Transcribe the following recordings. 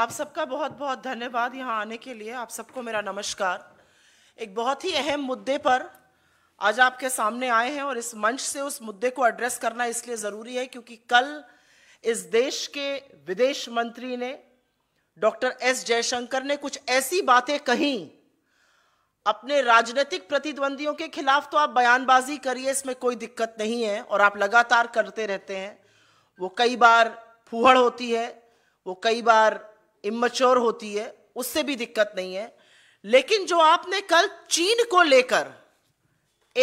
आप सबका बहुत बहुत धन्यवाद यहाँ आने के लिए आप सबको मेरा नमस्कार एक बहुत ही अहम मुद्दे पर आज आपके सामने आए हैं और इस मंच से उस मुद्दे को एड्रेस करना इसलिए ज़रूरी है क्योंकि कल इस देश के विदेश मंत्री ने डॉक्टर एस जयशंकर ने कुछ ऐसी बातें कही अपने राजनीतिक प्रतिद्वंदियों के खिलाफ तो आप बयानबाजी करिए इसमें कोई दिक्कत नहीं है और आप लगातार करते रहते हैं वो कई बार फूहड़ होती है वो कई बार इमेच्योर होती है उससे भी दिक्कत नहीं है लेकिन जो आपने कल चीन को लेकर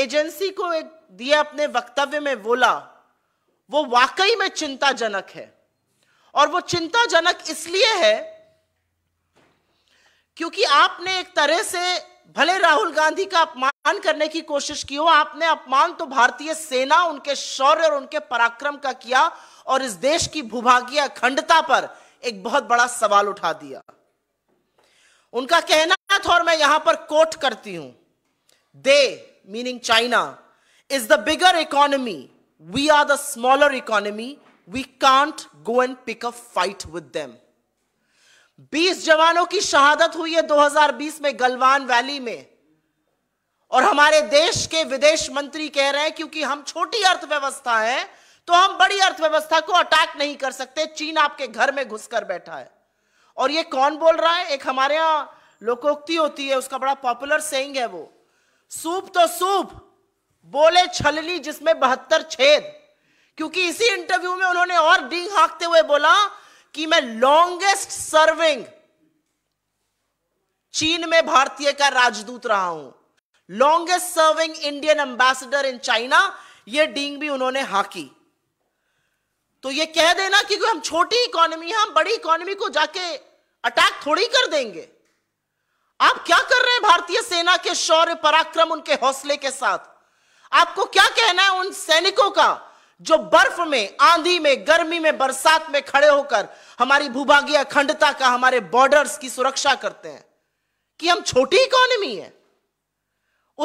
एजेंसी को एक दिए अपने वक्तव्य में बोला वो वाकई में चिंताजनक है और वो चिंताजनक इसलिए है क्योंकि आपने एक तरह से भले राहुल गांधी का अपमान करने की कोशिश की हो आपने अपमान तो भारतीय सेना उनके शौर्य और उनके पराक्रम का किया और इस देश की भूभागीय अखंडता पर एक बहुत बड़ा सवाल उठा दिया उनका कहना था और मैं यहां पर कोट करती हूं the meaning China is the bigger economy we are the smaller economy we can't go and pick a fight with them 20 जवानों की शहादत हुई है 2020 में गलवान वैली में और हमारे देश के विदेश मंत्री कह रहे हैं क्योंकि हम छोटी अर्थव्यवस्था है तो हम बड़ी अर्थव्यवस्था को अटैक नहीं कर सकते चीन आपके घर में घुसकर बैठा है और ये कौन बोल रहा है एक हमारे यहाँ लोकोक्ति होती है उसका बड़ा पॉपुलर सेइंग है वो सूप तो सूप बोले छलनी जिसमें बहत्तर छेद क्योंकि इसी इंटरव्यू में उन्होंने और डी हाँकते हुए बोला कि मैं लॉन्गेस्ट सर्विंग चीन में भारतीय का राजदूत रहा हूं longest serving Indian ambassador in China यह डींग भी उन्होंने हाकी तो ये कह देना कि हम छोटी इकोनॉमी है हम बड़ी इकोनॉमी को जाके अटैक थोड़ी कर देंगे आप क्या कर रहे हैं भारतीय सेना के शौर्य पराक्रम उनके हौसले के साथ आपको क्या कहना है उन सैनिकों का जो बर्फ में आंधी में गर्मी में बरसात में खड़े होकर हमारी भूभागीय अखंडता का हमारे बॉर्डर्स की सुरक्षा करते हैं कि हम छोटी इकोनॉमी है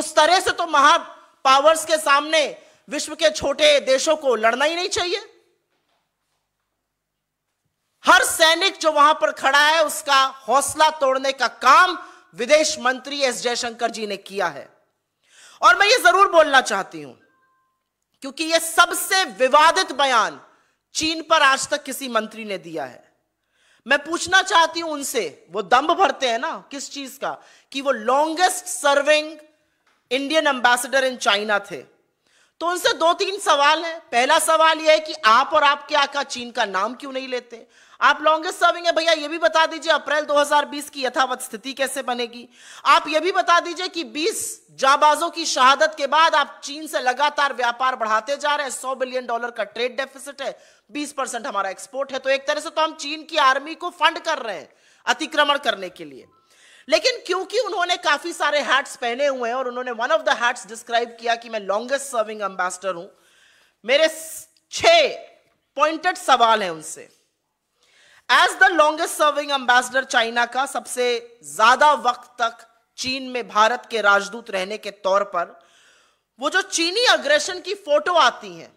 उस तरह से तो महा पावर्स के सामने विश्व के छोटे देशों को लड़ना ही नहीं चाहिए सैनिक जो वहां पर खड़ा है उसका हौसला तोड़ने का काम विदेश मंत्री एस जयशंकर जी ने किया है और मैं ये जरूर बोलना चाहती हूं क्योंकि यह सबसे विवादित बयान चीन पर आज तक किसी मंत्री ने दिया है मैं पूछना चाहती हूं उनसे वो दम्भ भरते हैं ना किस चीज का कि वो longest serving Indian ambassador in China थे तो उनसे दो तीन सवाल है पहला सवाल यह है कि आप और आपके आका चीन का नाम क्यों नहीं लेते आप लॉन्गेस्ट सर्विंग है भैया ये भी बता दीजिए अप्रैल 2020 की यथावत स्थिति कैसे बनेगी आप ये भी बता दीजिए कि 20 जाबाजों की शहादत के बाद आप चीन से लगातार व्यापार बढ़ाते जा रहे हैं 100 बिलियन डॉलर का ट्रेड डेफिसिट है 20 परसेंट हमारा एक्सपोर्ट है तो एक तरह से तो हम चीन की आर्मी को फंड कर रहे हैं अतिक्रमण करने के लिए लेकिन क्योंकि उन्होंने काफी सारे हैट्स पहने हुए हैं और उन्होंने one of the hats describe किया कि मैं लॉन्गेस्ट सर्विंग एम्बेसडर हूं मेरे छह पॉइंटेड सवाल हैं उनसे as the longest serving ambassador China का सबसे ज्यादा वक्त तक चीन में भारत के राजदूत रहने के तौर पर वो जो चीनी अग्रेशन की फोटो आती है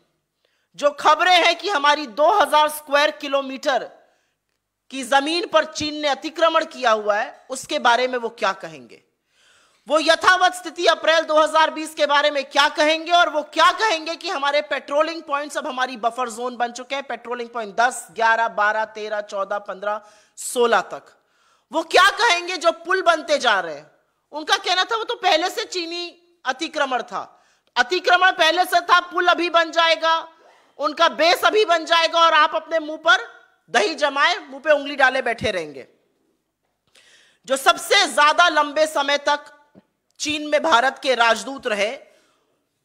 जो खबरें हैं कि हमारी 2000 स्क्वायर किलोमीटर कि जमीन पर चीन ने अतिक्रमण किया हुआ है उसके बारे में वो क्या कहेंगे वो यथावत स्थिति अप्रैल 2020 के बारे में क्या कहेंगे और वो क्या कहेंगे कि हमारे पेट्रोलिंग पॉइंट्स अब हमारी बफर जोन बन चुके हैं पेट्रोलिंग पॉइंट 10, 11, 12, 13, 14, 15, 16 तक वो क्या कहेंगे जो पुल बनते जा रहे हैं उनका कहना था वो तो पहले से चीनी अतिक्रमण था अतिक्रमण पहले से था पुल अभी बन जाएगा उनका बेस अभी बन जाएगा और आप अपने मुंह पर दही जमाए मुंह पे उंगली डाले बैठे रहेंगे जो सबसे ज्यादा लंबे समय तक चीन में भारत के राजदूत रहे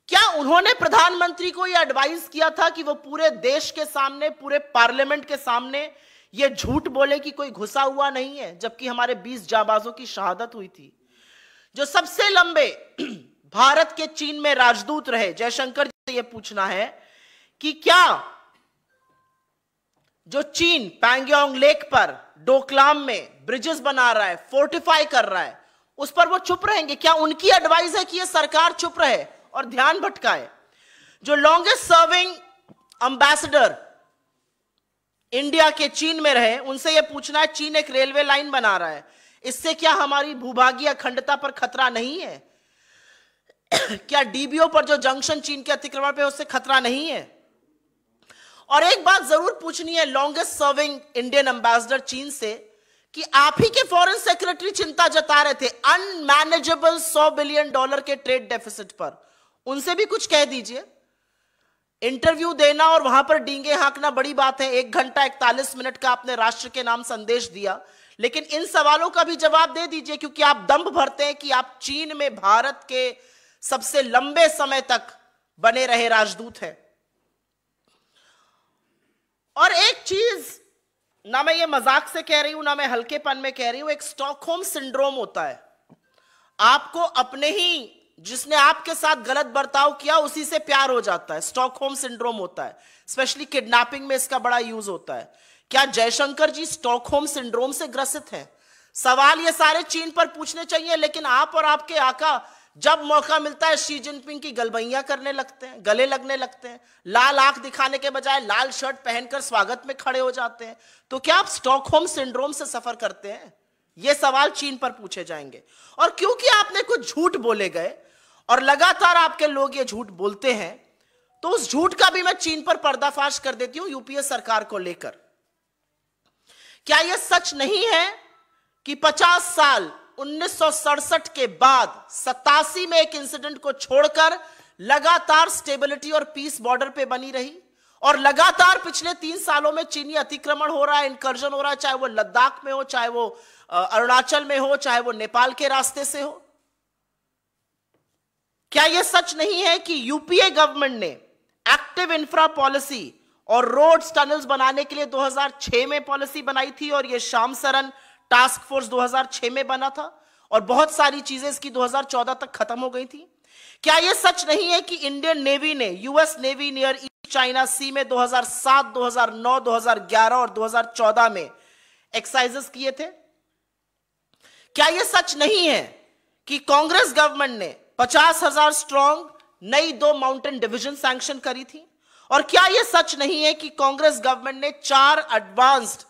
क्या उन्होंने प्रधानमंत्री को यह एडवाइस किया था कि वो पूरे देश के सामने पूरे पार्लियामेंट के सामने ये झूठ बोले कि कोई घुसा हुआ नहीं है जबकि हमारे 20 जाबाजों की शहादत हुई थी जो सबसे लंबे भारत के चीन में राजदूत रहे जयशंकर जी से यह पूछना है कि क्या जो चीन पैंगयोंग लेक पर डोकलाम में ब्रिजेस बना रहा है फोर्टिफाई कर रहा है उस पर वो चुप रहेंगे क्या उनकी एडवाइस है कि ये सरकार चुप रहे और ध्यान भटकाए जो लॉन्गेस्ट सर्विंग अंबेसडर इंडिया के चीन में रहे उनसे ये पूछना है चीन एक रेलवे लाइन बना रहा है इससे क्या हमारी भूभागीय अखंडता पर खतरा नहीं है क्या डीबीओ पर जो जंक्शन चीन के अतिक्रमण पे उससे खतरा नहीं है और एक बात जरूर पूछनी है लॉन्गेस्ट सर्विंग इंडियन एम्बेसडर चीन से कि आप ही के फॉरेन सेक्रेटरी चिंता जता रहे थे अनमैनेजेबल 100 बिलियन डॉलर के ट्रेड डेफिसिट पर उनसे भी कुछ कह दीजिए इंटरव्यू देना और वहां पर डींगे हाँकना बड़ी बात है एक घंटा इकतालीस मिनट का आपने राष्ट्र के नाम संदेश दिया लेकिन इन सवालों का भी जवाब दे दीजिए क्योंकि आप दम्भ भरते हैं कि आप चीन में भारत के सबसे लंबे समय तक बने रहे राजदूत हैं और एक चीज ना मैं ये मजाक से कह रही हूं ना मैं हल्केपन में कह रही हूं एक स्टॉकहोम सिंड्रोम होता है आपको अपने ही जिसने आपके साथ गलत बर्ताव किया उसी से प्यार हो जाता है स्टॉकहोम सिंड्रोम होता है स्पेशली किडनैपिंग में इसका बड़ा यूज होता है क्या जयशंकर जी स्टॉकहोम सिंड्रोम से ग्रसित हैं सवाल ये सारे चीन पर पूछने चाहिए लेकिन आप और आपके आका जब मौका मिलता है शी जिनपिंग की गलबैया करने लगते हैं गले लगने लगते हैं लाल आंख दिखाने के बजाय लाल शर्ट पहनकर स्वागत में खड़े हो जाते हैं तो क्या आप स्टॉकहोम सिंड्रोम से सफर करते हैं ये सवाल चीन पर पूछे जाएंगे और क्योंकि आपने कुछ झूठ बोले गए और लगातार आपके लोग ये झूठ बोलते हैं तो उस झूठ का भी मैं चीन पर पर्दाफाश कर देती हूं यूपीए सरकार को लेकर क्या यह सच नहीं है कि 50 साल उन्नीस के बाद सतासी में एक इंसिडेंट को छोड़कर लगातार स्टेबिलिटी और पीस बॉर्डर पे बनी रही और लगातार पिछले तीन सालों में चीनी अतिक्रमण हो रहा है इंकर्जन हो रहा है चाहे वो लद्दाख में हो चाहे वो अरुणाचल में हो चाहे वो नेपाल के रास्ते से हो क्या यह सच नहीं है कि यूपीए गवर्नमेंट ने एक्टिव इंफ्रा पॉलिसी और रोड्स टनल्स बनाने के लिए 2006 में पॉलिसी बनाई थी और यह शाम सरन टास्क फोर्स 2006 में बना था और बहुत सारी चीजें इसकी 2014 तक खत्म हो गई थी क्या यह सच नहीं है कि इंडियन नेवी ने US navy near China sea में 2007, 2009, 2011 और 2014 में एक्साइजेस किए थे क्या यह सच नहीं है कि कांग्रेस गवर्नमेंट ने पचास हजार स्ट्रॉन्ग नई दो माउंटेन डिवीजन सैंक्शन करी थी और क्या यह सच नहीं है कि कांग्रेस गवर्नमेंट ने चार एडवांस्ड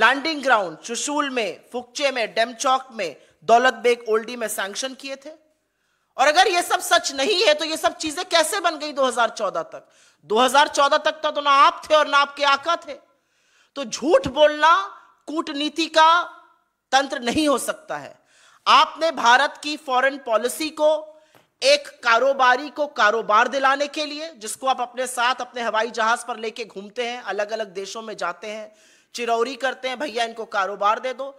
लैंडिंग ग्राउंड चुशूल में फुकचे में डेमचौक में दौलत बेग ओल्डी में सैंक्शन किए थे और अगर ये सब सच नहीं है तो ये सब चीजें कैसे बन गई 2014 तक 2014 तक तो ना आप थे और ना आपके आका थे तो झूठ बोलना कूटनीति का तंत्र नहीं हो सकता है आपने भारत की फॉरेन पॉलिसी को एक कारोबारी को कारोबार दिलाने के लिए जिसको आप अपने साथ अपने हवाई जहाज पर लेके घूमते हैं अलग अलग देशों में जाते हैं चिरौरी करते हैं भैया इनको कारोबार दे दो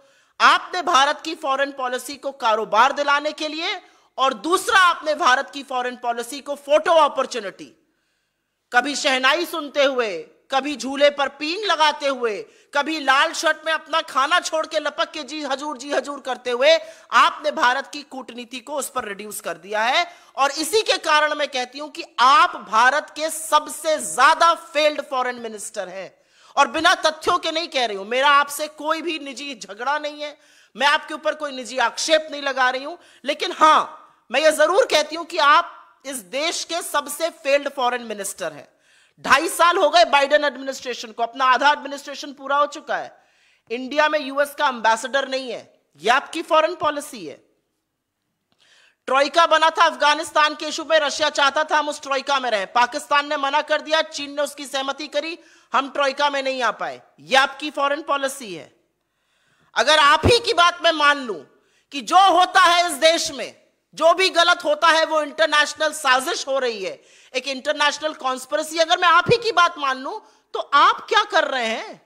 आपने भारत की फॉरेन पॉलिसी को कारोबार दिलाने के लिए और दूसरा आपने भारत की फॉरेन पॉलिसी को फोटो अपॉर्चुनिटी कभी शहनाई सुनते हुए कभी झूले पर पीन लगाते हुए कभी लाल शर्ट में अपना खाना छोड़ के लपक के जी हजूर जी हजूर करते हुए आपने भारत की कूटनीति को उस पर रिड्यूस कर दिया है और इसी के कारण मैं कहती हूं कि आप भारत के सबसे ज्यादा फेल्ड फॉरेन मिनिस्टर हैं और बिना तथ्यों के नहीं कह रही हूं मेरा आपसे कोई भी निजी झगड़ा नहीं है मैं आपके ऊपर कोई निजी आक्षेप नहीं लगा रही हूं लेकिन हां मैं यह जरूर कहती हूं कि आप इस देश के सबसे फेल्ड फॉरेन मिनिस्टर हैं ढाई साल हो गए बाइडेन एडमिनिस्ट्रेशन को अपना आधा एडमिनिस्ट्रेशन पूरा हो चुका है इंडिया में यूएस का एम्बेसडर नहीं है यह आपकी फॉरेन पॉलिसी है ट्रॉइका बना था अफगानिस्तान के इशू पे रशिया चाहता था हम उस ट्रॉइका में रहे पाकिस्तान ने मना कर दिया चीन ने उसकी सहमति करी हम ट्रॉइका में नहीं आ पाए यह आपकी फॉरेन पॉलिसी है अगर आप ही की बात मैं मान लू कि जो होता है इस देश में जो भी गलत होता है वो इंटरनेशनल साजिश हो रही है एक इंटरनेशनल कॉन्स्परेसी अगर मैं आप ही की बात मान लू तो आप क्या कर रहे हैं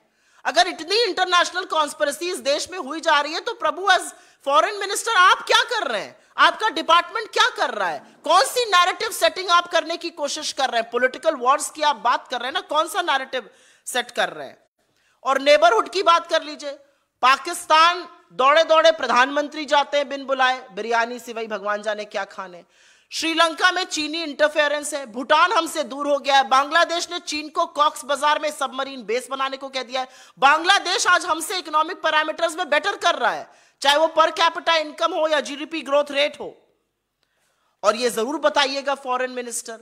अगर इतनी इंटरनेशनल कॉन्स्परेसी इस देश में हुई जा रही है तो प्रभु एज फॉरेन मिनिस्टर आप क्या कर रहे हैं आपका डिपार्टमेंट क्या कर रहा है कौन सी नैरेटिव सेटिंग आप करने की कोशिश कर रहे हैं पॉलिटिकल वॉर्स की आप बात कर रहे हैं ना कौन सा नैरेटिव सेट कर रहे हैं और नेबरहुड की बात कर लीजिए पाकिस्तान दौड़े दौड़े प्रधानमंत्री जाते हैं बिन बुलाए बिरयानी सिवाई भगवान जाने क्या खाने श्रीलंका में चीनी इंटरफेरेंस है भूटान हमसे दूर हो गया है बांग्लादेश ने चीन को कॉक्स बाजार में सबमरीन बेस बनाने को कह दिया है बांग्लादेश आज हमसे इकोनॉमिक पैरामीटर्स में बेटर कर रहा है चाहे वो पर कैपिटा इनकम हो या जीडीपी ग्रोथ रेट हो और ये जरूर बताइएगा फॉरेन मिनिस्टर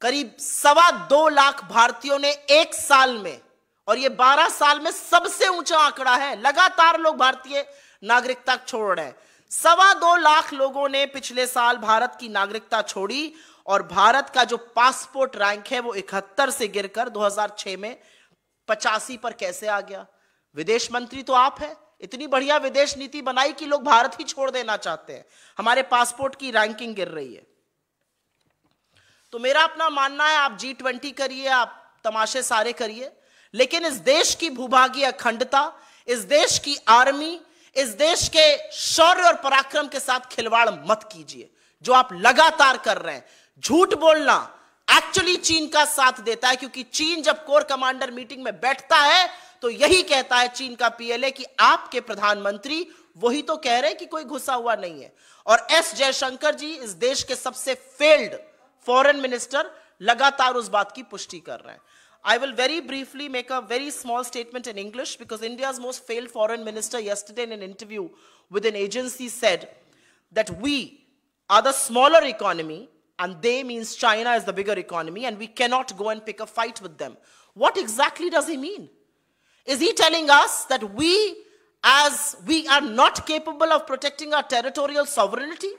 करीब सवा दो लाख भारतीयों ने एक साल में और ये बारह साल में सबसे ऊंचा आंकड़ा है लगातार लोग भारतीय नागरिकता छोड़ रहे हैं सवा दो लाख लोगों ने पिछले साल भारत की नागरिकता छोड़ी और भारत का जो पासपोर्ट रैंक है वो इकहत्तर से गिरकर 2006 में पचासी पर कैसे आ गया विदेश मंत्री तो आप है इतनी बढ़िया विदेश नीति बनाई कि लोग भारत ही छोड़ देना चाहते हैं हमारे पासपोर्ट की रैंकिंग गिर रही है तो मेरा अपना मानना है आप जी ट्वेंटी करिए आप तमाशे सारे करिए लेकिन इस देश की भूभागीय अखंडता इस देश की आर्मी इस देश के शौर्य और पराक्रम के साथ खिलवाड़ मत कीजिए जो आप लगातार कर रहे हैं झूठ बोलना एक्चुअली चीन का साथ देता है क्योंकि चीन जब कोर कमांडर मीटिंग में बैठता है तो यही कहता है चीन का पीएलए कि आपके प्रधानमंत्री वही तो कह रहे हैं कि कोई घुसा हुआ नहीं है और एस जयशंकर जी इस देश के सबसे फेल्ड फॉरेन मिनिस्टर लगातार उस बात की पुष्टि कर रहे हैं I will very briefly make a very small statement in English because India's most failed foreign minister yesterday in an interview with an agency said that we are the smaller economy and they means China is the bigger economy and we cannot go and pick a fight with them. What exactly does he mean? Is he telling us that we as we are not capable of protecting our territorial sovereignty?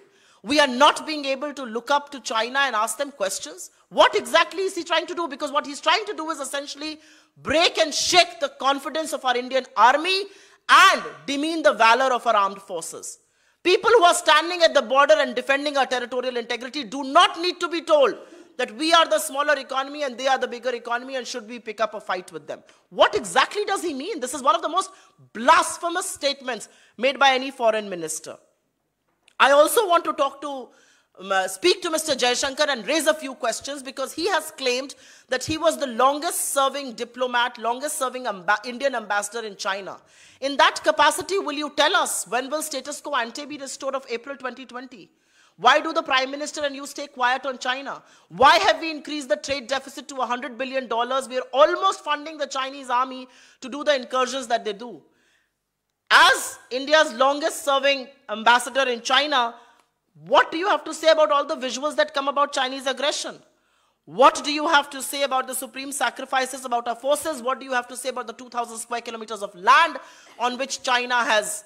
We are not being able to look up to China and ask them questions. What exactly is he trying to do? Because what he's trying to do is essentially break and shake the confidence of our Indian army and demean the valor of our armed forces. People who are standing at the border and defending our territorial integrity do not need to be told that we are the smaller economy and they are the bigger economy and should we pick up a fight with them. What exactly does he mean? This is one of the most blasphemous statements made by any foreign minister. I also want to talk to um, uh, speak to Mr. Jayashankar and raise a few questions because he has claimed that he was the longest serving diplomat, longest serving Indian ambassador in China. In that capacity, will you tell us when will status quo ante be restored of April 2020? Why do the Prime Minister and you stay quiet on China? Why have we increased the trade deficit to $100 billion? We are almost funding the Chinese army to do the incursions that they do. As India's longest serving ambassador in China, what do you have to say about all the visuals that come about Chinese aggression? What do you have to say about the supreme sacrifices about our forces? What do you have to say about the 2,000 square kilometers of land on which China has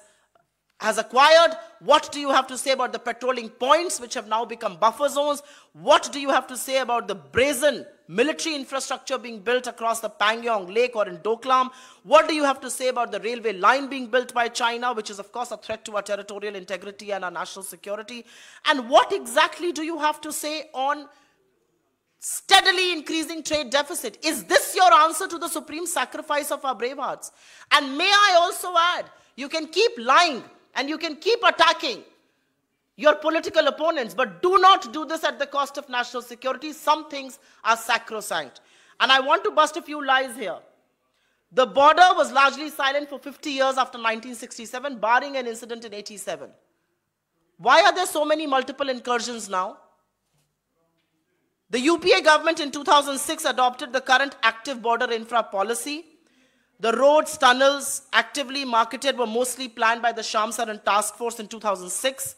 has acquired? What do you have to say about the patrolling points, which have now become buffer zones? What do you have to say about the brazen military infrastructure being built across the Pangyong Lake or in Doklam? What do you have to say about the railway line being built by China, which is, of course, a threat to our territorial integrity and our national security? And what exactly do you have to say on steadily increasing trade deficit? Is this your answer to the supreme sacrifice of our brave hearts? And may I also add, you can keep lying and you can keep attacking your political opponents, but do not do this at the cost of national security. Some things are sacrosanct. And I want to bust a few lies here. The border was largely silent for 50 years after 1967, barring an incident in 87. Why are there so many multiple incursions now? The UPA government in 2006 adopted the current active border infra policy, the roads, tunnels actively marketed were mostly planned by the Shamsaran Task Force in 2006.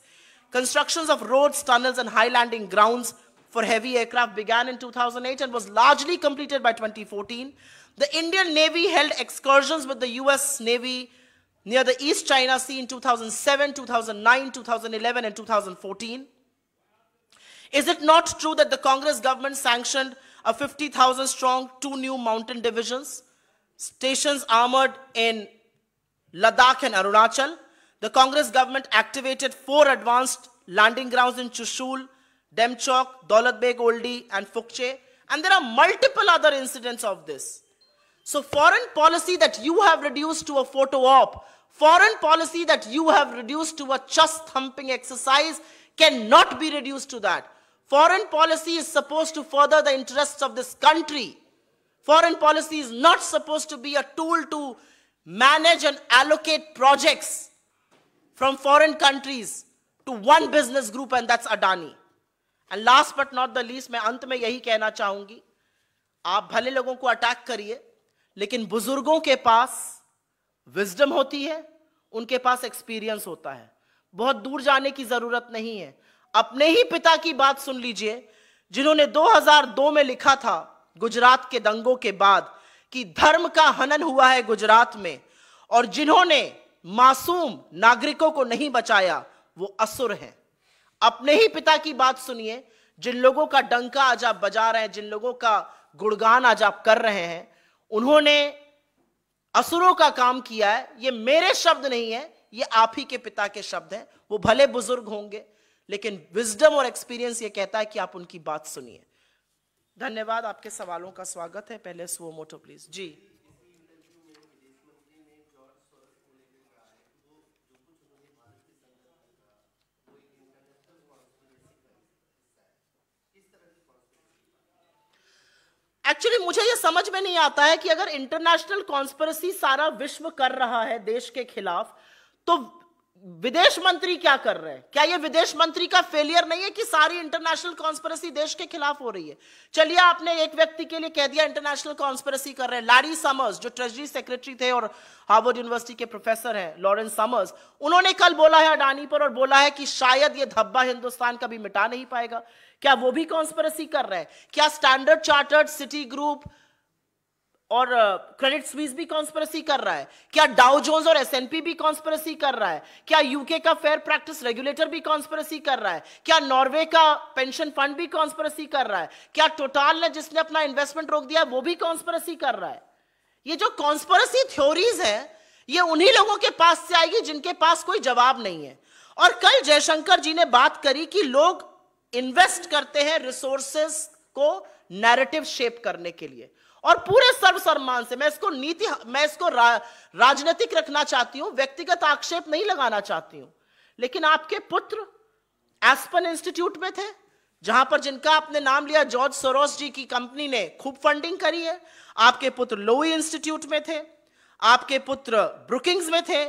Constructions of roads, tunnels, and high landing grounds for heavy aircraft began in 2008 and was largely completed by 2014. The Indian Navy held excursions with the US Navy near the East China Sea in 2007, 2009, 2011, and 2014. Is it not true that the Congress government sanctioned a 50,000 strong two new mountain divisions? stations armored in Ladakh and Arunachal. The Congress government activated four advanced landing grounds in Chushul, Demchok, Daulatbeg Oldi and Fukche. And there are multiple other incidents of this. So foreign policy that you have reduced to a photo op, foreign policy that you have reduced to a chest thumping exercise cannot be reduced to that. Foreign policy is supposed to further the interests of this country. Foreign policy is not supposed to be a tool to manage and allocate projects from foreign countries to one business group and that's Adani. And last but not the least, main ant mein yahi kehna chahungi aap bhale logon ko attack kariye lekin buzurgon ke paas wisdom hoti hai unke paas experience hota hai bahut dur जाने ki zarurat nahi hai अपने ही पिता की बात सुन लीजिए जिन्होंने 2002 में लिखा था गुजरात के दंगों के बाद कि धर्म का हनन हुआ है गुजरात में और जिन्होंने मासूम नागरिकों को नहीं बचाया वो असुर हैं अपने ही पिता की बात सुनिए जिन लोगों का डंका आज आप बजा रहे हैं जिन लोगों का गुणगान आज आप कर रहे हैं उन्होंने असुरों का काम किया है ये मेरे शब्द नहीं है ये आप ही के पिता के शब्द हैं वो भले बुजुर्ग होंगे लेकिन विजडम और एक्सपीरियंस ये कहता है कि आप उनकी बात सुनिए धन्यवाद आपके सवालों का स्वागत है पहले सुओ मोटो प्लीज जी एक्चुअली मुझे ये समझ में नहीं आता है कि अगर इंटरनेशनल कॉन्स्परेसी सारा विश्व कर रहा है देश के खिलाफ तो विदेश मंत्री क्या कर रहे हैं क्या ये विदेश मंत्री का फेलियर नहीं है कि सारी इंटरनेशनल कॉन्स्परेसी देश के खिलाफ हो रही है चलिए आपने एक व्यक्ति के लिए कह दिया इंटरनेशनल कॉन्स्परेसी कर रहे हैं लारी समर्स जो ट्रेजरी सेक्रेटरी थे और हार्वर्ड यूनिवर्सिटी के प्रोफेसर हैं लॉरेंस समर्स उन्होंने कल बोला है अडानी पर और बोला है कि शायद ये धब्बा हिंदुस्तान कभी मिटा नहीं पाएगा क्या वो भी कॉन्स्परेसी कर रहे हैं क्या स्टैंडर्ड चार्टर्ड सिटी ग्रुप और क्रेडिट स्वीस भी कॉन्स्परेसी कर रहा है क्या डाउ जोन्स और एसएनपी भी कॉन्स्परेसी कर रहा है क्या यूके का फेयर प्रैक्टिस रेगुलेटर भी कॉन्स्परेसी कर रहा है क्या नॉर्वे का पेंशन फंड भी कॉन्स्परेसी कर रहा है क्या टोटाल ने जिसने अपना इन्वेस्टमेंट रोक दिया वो भी कॉन्स्परेसी कर रहा है ये जो कॉन्स्परेसी थ्योरीज है ये उन्हीं लोगों के पास से आएगी जिनके पास कोई जवाब नहीं है और कल जयशंकर जी ने बात करी कि लोग इन्वेस्ट करते हैं रिसोर्सेस को नैरेटिव शेप करने के लिए और पूरे सर्व सम्मान से मैं इसको नीति मैं इसको रा, राजनीतिक रखना चाहती हूं व्यक्तिगत आक्षेप नहीं लगाना चाहती हूं लेकिन आपके पुत्र एस्पन इंस्टीट्यूट में थे जहां पर जिनका आपने नाम लिया जॉर्ज सोरोस जी की कंपनी ने खूब फंडिंग करी है आपके पुत्र लोई इंस्टीट्यूट में थे आपके पुत्र ब्रुकिंग्स में थे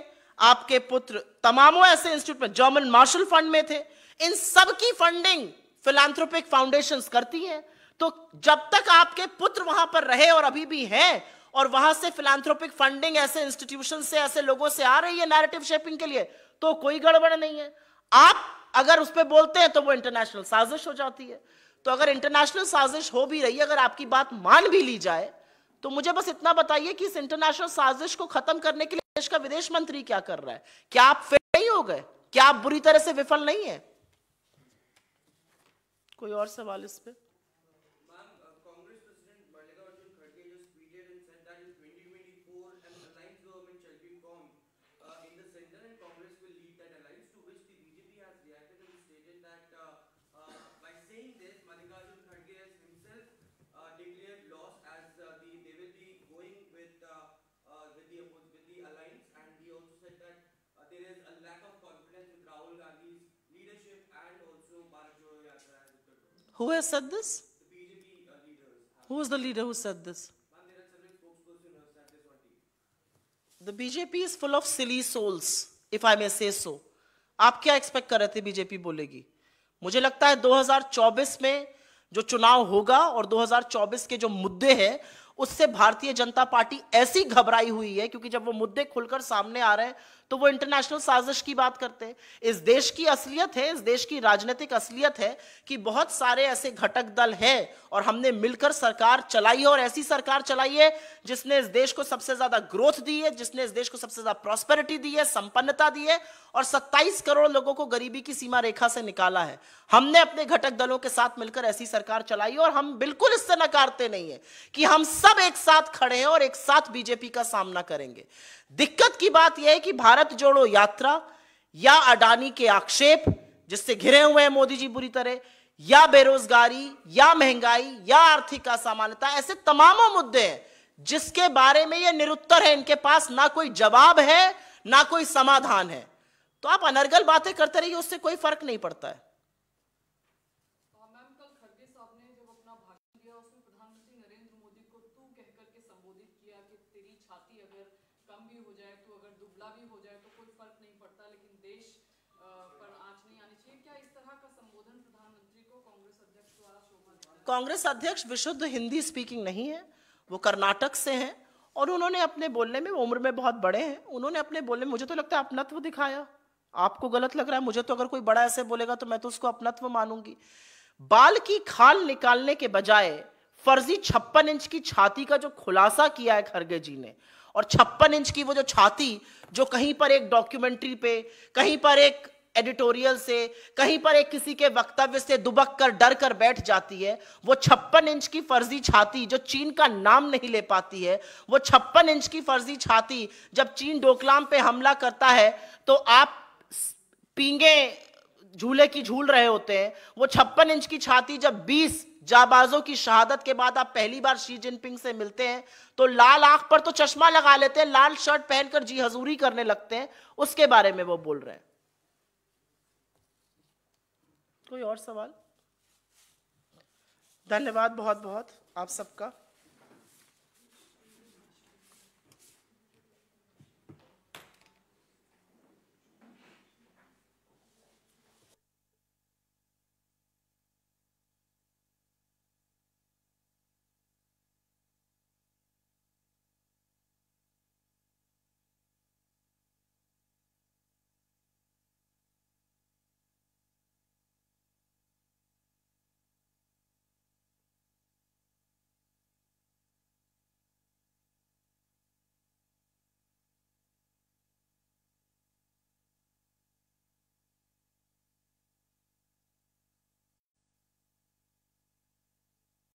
आपके पुत्र तमामों ऐसे इंस्टीट्यूट में जर्मन मार्शल फंड में थे इन सब की फंडिंग फिलेंथ्रोपिक फाउंडेशंस करती है तो जब तक आपके पुत्र वहां पर रहे और अभी भी हैं और वहां से फिलान्थ्रोपिक फंडिंग ऐसे इंस्टीट्यूशन से ऐसे लोगों से आ रही है नैरेटिव शेपिंग के लिए तो कोई गड़बड़ नहीं है आप अगर उस पर बोलते हैं तो वो इंटरनेशनल साजिश हो जाती है तो अगर इंटरनेशनल साजिश हो भी रही है अगर आपकी बात मान भी ली जाए तो मुझे बस इतना बताइए कि इस इंटरनेशनल साजिश को खत्म करने के लिए देश का विदेश मंत्री क्या कर रहा है क्या आप फेल नहीं हो गए क्या आप बुरी तरह से विफल नहीं है कोई और सवाल इस पर there is a lack of confidence with Rahul Gandhi's leadership and also Bharat Jodo Yatra and Uttar Pradesh. Who has said this? The BJP uh, leaders. Who was the leader who said this? The BJP is full of silly souls, if I may say so. आप क्या expect कर रहे थे BJP बोलेगी मुझे लगता है 2024 में जो चुनाव होगा और 2024 के जो मुद्दे हैं उससे भारतीय जनता पार्टी ऐसी घबराई हुई है क्योंकि जब वो मुद्दे खुलकर सामने आ रहे हैं तो वो इंटरनेशनल साजिश की बात करते हैं इस देश की असलियत है इस देश की राजनीतिक असलियत है कि बहुत सारे ऐसे घटक दल हैं और हमने मिलकर सरकार चलाई है और ऐसी सरकार चलाई है जिसने इस देश को सबसे ज्यादा ग्रोथ दी है जिसने इस देश को सबसे ज्यादा प्रॉस्पेरिटी दी है संपन्नता दी है और सत्ताईस करोड़ लोगों को गरीबी की सीमा रेखा से निकाला है हमने अपने घटक दलों के साथ मिलकर ऐसी सरकार चलाई है और हम बिल्कुल इससे नकारते नहीं है कि हम सब एक साथ खड़े हैं और एक साथ बीजेपी का सामना करेंगे दिक्कत की बात यह है कि भारत जोड़ो यात्रा या अडानी के आक्षेप जिससे घिरे हुए हैं मोदी जी बुरी तरह या बेरोजगारी या महंगाई या आर्थिक असमानता ऐसे तमामों मुद्दे हैं जिसके बारे में ये निरुत्तर है इनके पास ना कोई जवाब है ना कोई समाधान है तो आप अनर्गल बातें करते रहिए उससे कोई फर्क नहीं पड़ता है तो भी हो जाए तो अगर दुबला भी हो जाए तो कोई फर्क नहीं पड़ता लेकिन देश पर आंच नहीं आनी चाहिए क्या इस तरह का संबोधन प्रधानमंत्री को कांग्रेस अध्यक्ष द्वारा शोभा कांग्रेस अध्यक्ष विशुद्ध हिंदी स्पीकिंग नहीं है वो कर्नाटक से हैं और उन्होंने अपने बोलने में उम्र में बहुत बड़े हैं उन्होंने अपने बोलने में मुझे तो लगता है अपनत्व दिखाया आपको गलत लग रहा है मुझे तो अगर कोई बड़ा ऐसे बोलेगा तो मैं तो उसको अपनत्व मानूंगी बाल की खाल निकालने के बजाय फर्जी छप्पन इंच की छाती का जो खुलासा किया है खरगे जी ने और छप्पन इंच की वो जो छाती जो कहीं पर एक डॉक्यूमेंट्री पे कहीं पर एक एडिटोरियल से कहीं पर एक किसी के वक्तव्य से दुबक कर डर कर बैठ जाती है वो छप्पन इंच की फर्जी छाती जो चीन का नाम नहीं ले पाती है वो छप्पन इंच की फर्जी छाती जब चीन डोकलाम पे हमला करता है तो आप पींगे झूले की झूल रहे होते हैं वो छप्पन इंच की छाती जब बीस जाबाजों की शहादत के बाद आप पहली बार शी जिनपिंग से मिलते हैं तो लाल आंख पर तो चश्मा लगा लेते हैं लाल शर्ट पहनकर जी हजूरी करने लगते हैं उसके बारे में वो बोल रहे हैं कोई और सवाल धन्यवाद बहुत बहुत आप सबका